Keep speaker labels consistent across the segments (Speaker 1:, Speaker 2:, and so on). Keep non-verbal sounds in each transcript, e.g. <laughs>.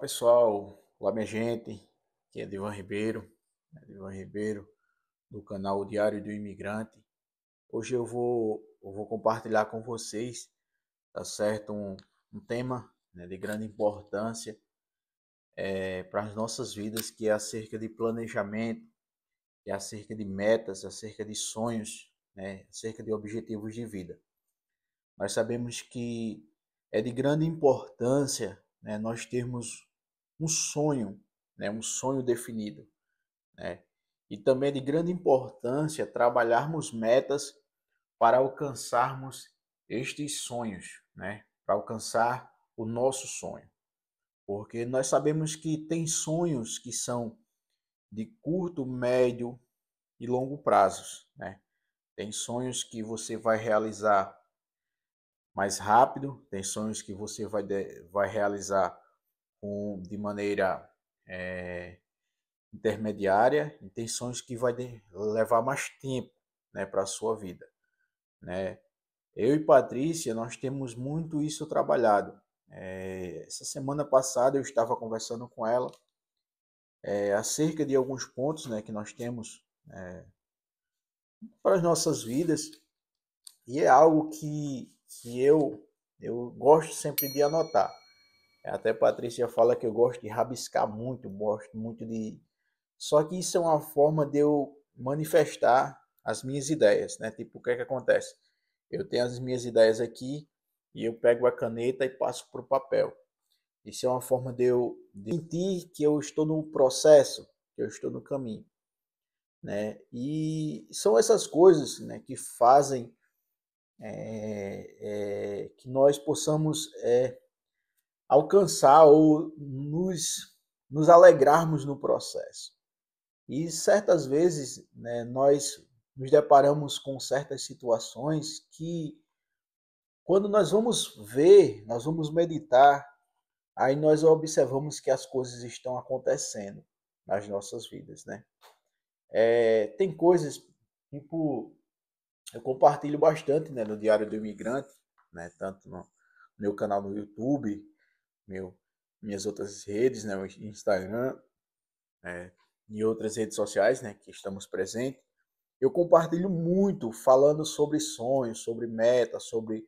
Speaker 1: Pessoal, olá minha gente, aqui é Divan Ribeiro, né, Divan Ribeiro do canal Diário do Imigrante. Hoje eu vou, eu vou compartilhar com vocês, tá certo, um, um tema né, de grande importância é, para as nossas vidas, que é acerca de planejamento, é acerca de metas, acerca de sonhos, né, acerca de objetivos de vida. Nós sabemos que é de grande importância né, nós termos um sonho, né, um sonho definido. Né? E também é de grande importância trabalharmos metas para alcançarmos estes sonhos, né? para alcançar o nosso sonho. Porque nós sabemos que tem sonhos que são de curto, médio e longo prazos. Né? Tem sonhos que você vai realizar mais rápido, tem sonhos que você vai, de, vai realizar com, de maneira é, intermediária e tem sonhos que vai de, levar mais tempo né, para a sua vida. Né? Eu e Patrícia, nós temos muito isso trabalhado. É, essa semana passada eu estava conversando com ela é, acerca de alguns pontos né, que nós temos é, para as nossas vidas e é algo que que eu eu gosto sempre de anotar. Até Patrícia fala que eu gosto de rabiscar muito, gosto muito de. Só que isso é uma forma de eu manifestar as minhas ideias, né? Tipo, o que é que acontece? Eu tenho as minhas ideias aqui e eu pego a caneta e passo para o papel. Isso é uma forma de eu sentir que eu estou no processo, que eu estou no caminho, né? E são essas coisas, né, que fazem é que nós possamos é, alcançar ou nos, nos alegrarmos no processo. E certas vezes né, nós nos deparamos com certas situações que, quando nós vamos ver, nós vamos meditar, aí nós observamos que as coisas estão acontecendo nas nossas vidas, né? É, tem coisas, tipo, eu compartilho bastante né, no Diário do Imigrante, né? Tanto no meu canal no YouTube, meu, minhas outras redes, né? O Instagram é, e outras redes sociais, né? Que estamos presentes. Eu compartilho muito falando sobre sonhos, sobre metas, sobre,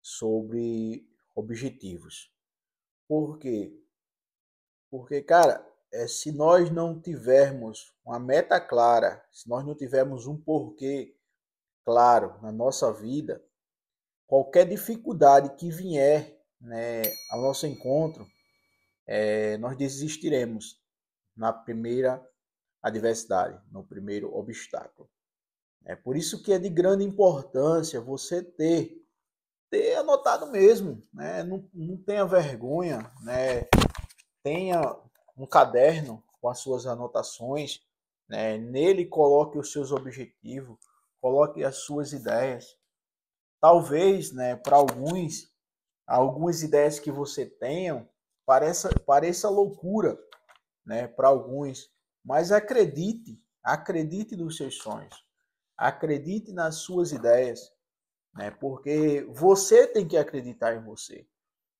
Speaker 1: sobre objetivos. Por quê? Porque, cara, é, se nós não tivermos uma meta clara, se nós não tivermos um porquê claro na nossa vida, qualquer dificuldade que vier né, ao nosso encontro, é, nós desistiremos na primeira adversidade, no primeiro obstáculo. É por isso que é de grande importância você ter, ter anotado mesmo, né? não, não tenha vergonha, né? tenha um caderno com as suas anotações, né? nele coloque os seus objetivos, coloque as suas ideias, Talvez, né, para alguns, algumas ideias que você tenha pareça, pareça loucura, né, para alguns, mas acredite, acredite nos seus sonhos. Acredite nas suas ideias, né? Porque você tem que acreditar em você.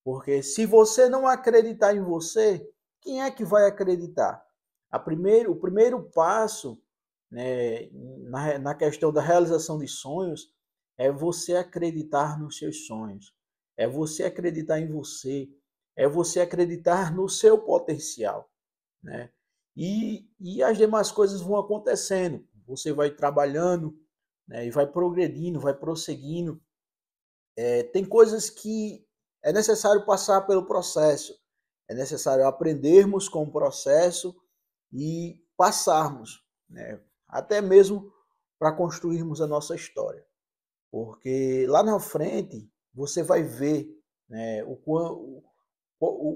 Speaker 1: Porque se você não acreditar em você, quem é que vai acreditar? A primeiro, o primeiro passo né, na, na questão da realização de sonhos é você acreditar nos seus sonhos. É você acreditar em você. É você acreditar no seu potencial, né? E, e as demais coisas vão acontecendo. Você vai trabalhando, né? E vai progredindo, vai prosseguindo. É, tem coisas que é necessário passar pelo processo. É necessário aprendermos com o processo e passarmos, né? até mesmo para construirmos a nossa história porque lá na frente você vai ver né, o, quão, o, o,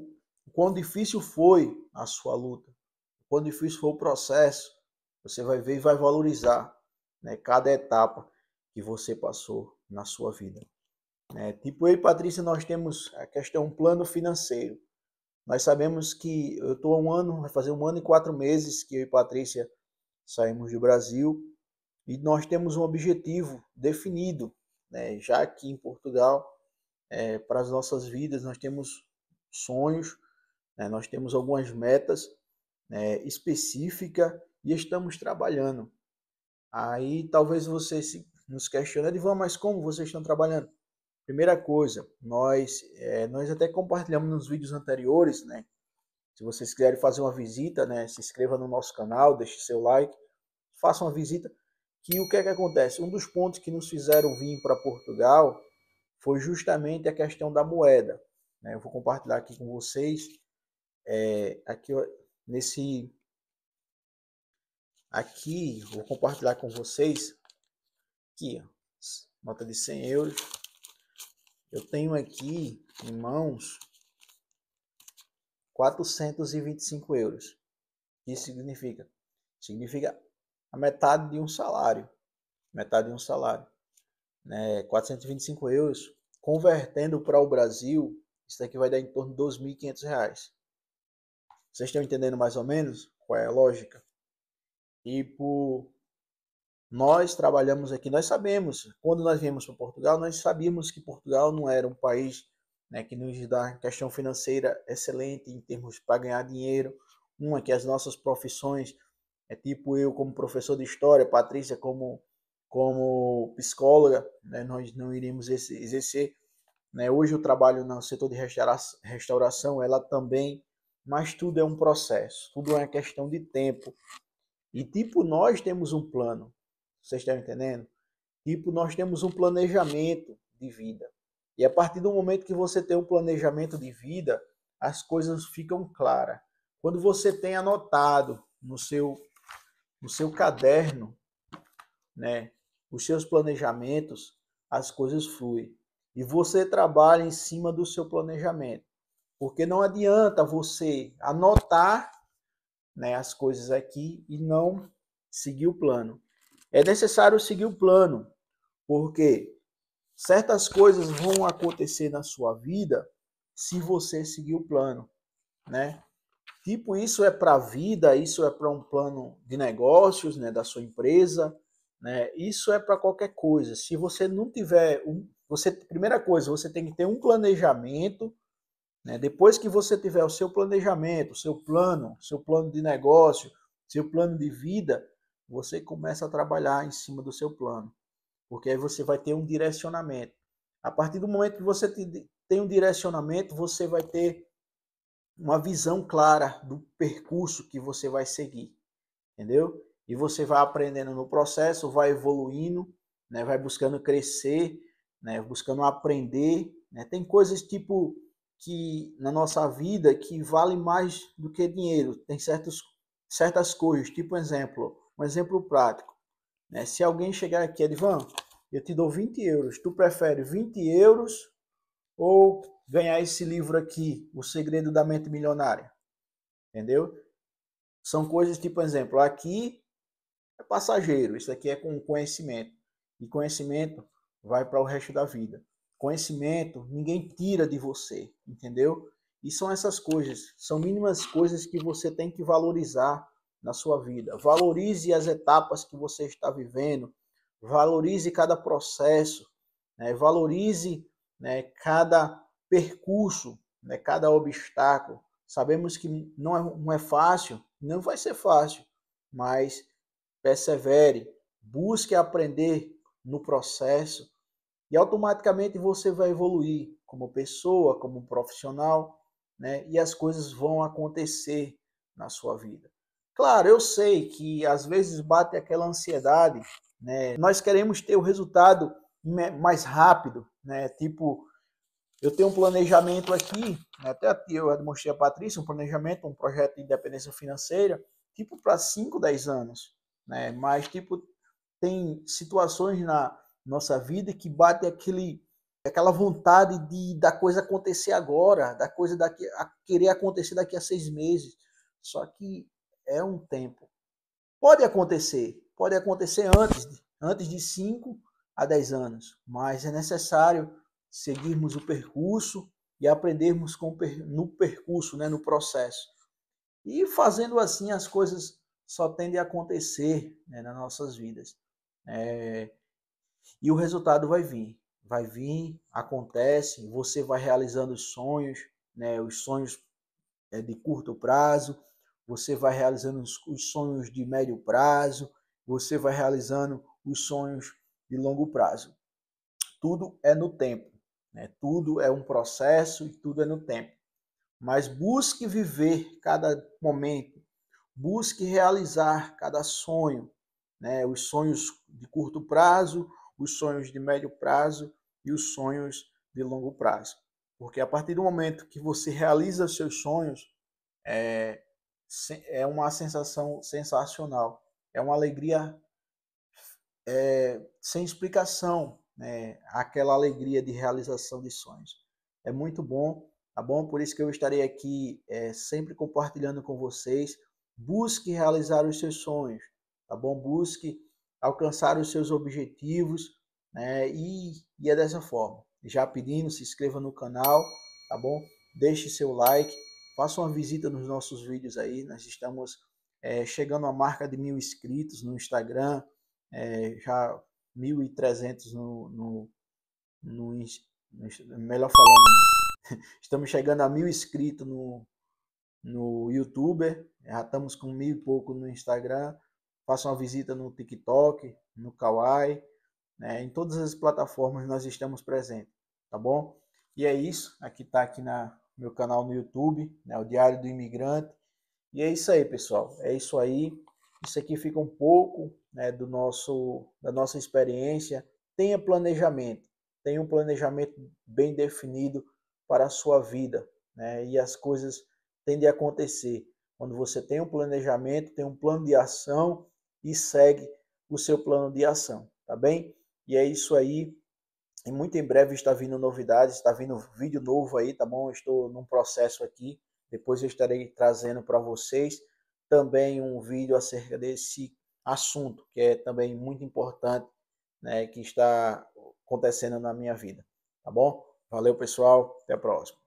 Speaker 1: o quão difícil foi a sua luta, o quão difícil foi o processo. Você vai ver e vai valorizar né, cada etapa que você passou na sua vida. Né. tipo eu e Patrícia, nós temos a questão plano financeiro. Nós sabemos que eu estou um ano, vai fazer um ano e quatro meses que eu e Patrícia saímos do Brasil e nós temos um objetivo definido, né? já aqui em Portugal, é, para as nossas vidas, nós temos sonhos, né? nós temos algumas metas né? específicas e estamos trabalhando. Aí talvez você se, nos questione, Ivan, mas como vocês estão trabalhando? Primeira coisa, nós, é, nós até compartilhamos nos vídeos anteriores, né? Se vocês quiserem fazer uma visita, né, se inscreva no nosso canal, deixe seu like, faça uma visita que o que é que acontece? Um dos pontos que nos fizeram vir para Portugal foi justamente a questão da moeda. Né? Eu vou compartilhar aqui com vocês, é, aqui nesse, aqui vou compartilhar com vocês, aqui, ó, nota de 100 euros. Eu tenho aqui em mãos 425 euros. O que significa? Significa a metade de um salário. Metade de um salário. Né? 425 euros. Convertendo para o Brasil, isso daqui vai dar em torno de 2.500 reais. Vocês estão entendendo mais ou menos qual é a lógica? E por tipo, nós trabalhamos aqui, nós sabemos, quando nós viemos para Portugal, nós sabíamos que Portugal não era um país né, que nos dá questão financeira excelente em termos para ganhar dinheiro. Uma, que as nossas profissões é tipo eu como professor de história, Patrícia como como psicóloga, né, nós não iríamos exercer. Né? Hoje eu trabalho no setor de restauração, ela também, mas tudo é um processo, tudo é uma questão de tempo. E tipo, nós temos um plano, vocês estão entendendo? Tipo, nós temos um planejamento de vida. E a partir do momento que você tem um planejamento de vida, as coisas ficam claras. Quando você tem anotado no seu no seu caderno, né, os seus planejamentos, as coisas fluem. E você trabalha em cima do seu planejamento. Porque não adianta você anotar né, as coisas aqui e não seguir o plano. É necessário seguir o plano, porque certas coisas vão acontecer na sua vida se você seguir o plano, né? Tipo, isso é para a vida, isso é para um plano de negócios, né, da sua empresa, né? Isso é para qualquer coisa. Se você não tiver um, você primeira coisa, você tem que ter um planejamento, né? Depois que você tiver o seu planejamento, o seu plano, seu plano de negócio, seu plano de vida, você começa a trabalhar em cima do seu plano, porque aí você vai ter um direcionamento. A partir do momento que você tem um direcionamento, você vai ter uma visão clara do percurso que você vai seguir, entendeu? E você vai aprendendo no processo, vai evoluindo, né? vai buscando crescer, né? buscando aprender. Né? Tem coisas tipo que na nossa vida que vale mais do que dinheiro. Tem certos, certas coisas, tipo um exemplo, um exemplo prático. Né? Se alguém chegar aqui e dizer, eu te dou 20 euros, tu prefere 20 euros ou ganhar esse livro aqui, O Segredo da Mente Milionária. Entendeu? São coisas tipo, por exemplo, aqui é passageiro, isso aqui é com conhecimento. E conhecimento vai para o resto da vida. Conhecimento ninguém tira de você, entendeu? E são essas coisas, são mínimas coisas que você tem que valorizar na sua vida. Valorize as etapas que você está vivendo, valorize cada processo, né? valorize né, cada percurso, né, cada obstáculo. Sabemos que não é, não é fácil, não vai ser fácil, mas persevere, busque aprender no processo e automaticamente você vai evoluir como pessoa, como profissional, né? E as coisas vão acontecer na sua vida. Claro, eu sei que às vezes bate aquela ansiedade, né? Nós queremos ter o resultado mais rápido, né? Tipo, eu tenho um planejamento aqui, né, até eu demonstrei a Patrícia, um planejamento, um projeto de independência financeira, tipo para 5, 10 anos. Né? Mas, tipo, tem situações na nossa vida que bate aquele aquela vontade de da coisa acontecer agora, da coisa daqui a querer acontecer daqui a seis meses. Só que é um tempo. Pode acontecer, pode acontecer antes, antes de 5 a 10 anos, mas é necessário seguirmos o percurso e aprendermos com, no percurso, né, no processo. E fazendo assim, as coisas só tendem a acontecer né, nas nossas vidas. É, e o resultado vai vir. Vai vir, acontece, você vai realizando os sonhos, né, os sonhos é, de curto prazo, você vai realizando os sonhos de médio prazo, você vai realizando os sonhos de longo prazo. Tudo é no tempo. Né? Tudo é um processo e tudo é no tempo. Mas busque viver cada momento, busque realizar cada sonho, né? os sonhos de curto prazo, os sonhos de médio prazo e os sonhos de longo prazo. Porque a partir do momento que você realiza seus sonhos, é, é uma sensação sensacional, é uma alegria é, sem explicação, né, aquela alegria de realização de sonhos. É muito bom, tá bom? Por isso que eu estarei aqui é, sempre compartilhando com vocês. Busque realizar os seus sonhos, tá bom? Busque alcançar os seus objetivos, né? E, e é dessa forma. Já pedindo, se inscreva no canal, tá bom? Deixe seu like, faça uma visita nos nossos vídeos aí. Nós estamos é, chegando à marca de mil inscritos no Instagram. É, já 1.300 no, no, no, no, Melhor falando, né? <laughs> estamos chegando a mil inscritos no, no YouTube, já estamos com mil e pouco no Instagram. Faça uma visita no TikTok, no Kawaii, né? em todas as plataformas nós estamos presentes, tá bom? E é isso, aqui está aqui na meu canal no YouTube, né? o Diário do Imigrante. E é isso aí, pessoal. É isso aí. Isso aqui fica um pouco né, do nosso, da nossa experiência. Tenha planejamento, tenha um planejamento bem definido para a sua vida, né? E as coisas tendem a acontecer. Quando você tem um planejamento, tem um plano de ação e segue o seu plano de ação, tá bem? E é isso aí. E muito em breve está vindo novidades, está vindo vídeo novo aí, tá bom? Estou num processo aqui. Depois eu estarei trazendo para vocês também um vídeo acerca desse assunto, que é também muito importante, né, que está acontecendo na minha vida, tá bom? Valeu, pessoal, até a próxima.